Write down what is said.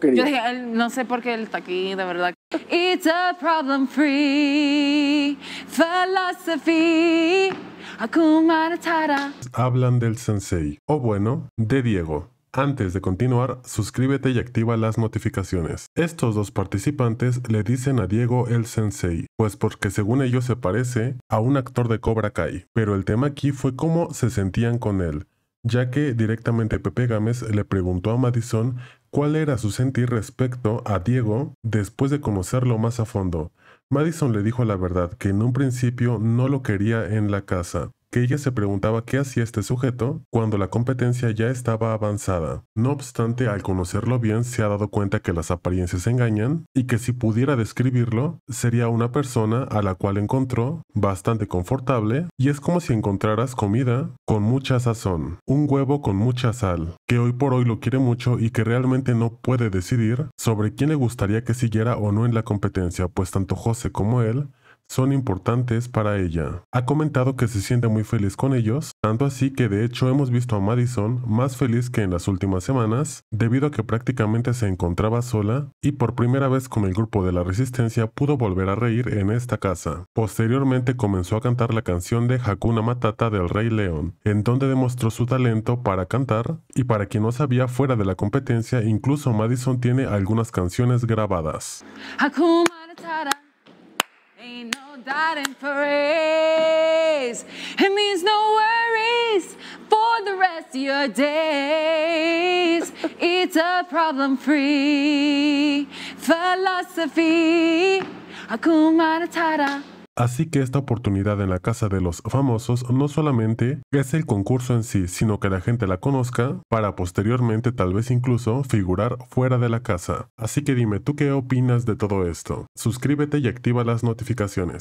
Yo no sé por qué él está aquí, de verdad. It's a problem free philosophy. Hablan del sensei, o bueno, de Diego. Antes de continuar, suscríbete y activa las notificaciones. Estos dos participantes le dicen a Diego el sensei, pues porque según ellos se parece a un actor de Cobra Kai, pero el tema aquí fue cómo se sentían con él, ya que directamente Pepe Gámez le preguntó a Madison cuál era su sentir respecto a Diego después de conocerlo más a fondo. Madison le dijo la verdad que en un principio no lo quería en la casa, que ella se preguntaba qué hacía este sujeto cuando la competencia ya estaba avanzada. No obstante, al conocerlo bien se ha dado cuenta que las apariencias engañan y que si pudiera describirlo, sería una persona a la cual encontró bastante confortable y es como si encontraras comida con mucha sazón, un huevo con mucha sal, que hoy por hoy lo quiere mucho y que realmente no puede decidir sobre quién le gustaría que siguiera o no en la competencia, pues tanto José como él son importantes para ella. Ha comentado que se siente muy feliz con ellos, tanto así que de hecho hemos visto a Madison más feliz que en las últimas semanas, debido a que prácticamente se encontraba sola y por primera vez con el grupo de la resistencia pudo volver a reír en esta casa. Posteriormente comenzó a cantar la canción de Hakuna Matata del Rey León, en donde demostró su talento para cantar y para quien no sabía fuera de la competencia, incluso Madison tiene algunas canciones grabadas. Hakuna Ain't no in praise. It means no worries for the rest of your days. it's a problem free philosophy. Akumara Así que esta oportunidad en la casa de los famosos no solamente es el concurso en sí, sino que la gente la conozca para posteriormente tal vez incluso figurar fuera de la casa. Así que dime tú qué opinas de todo esto. Suscríbete y activa las notificaciones.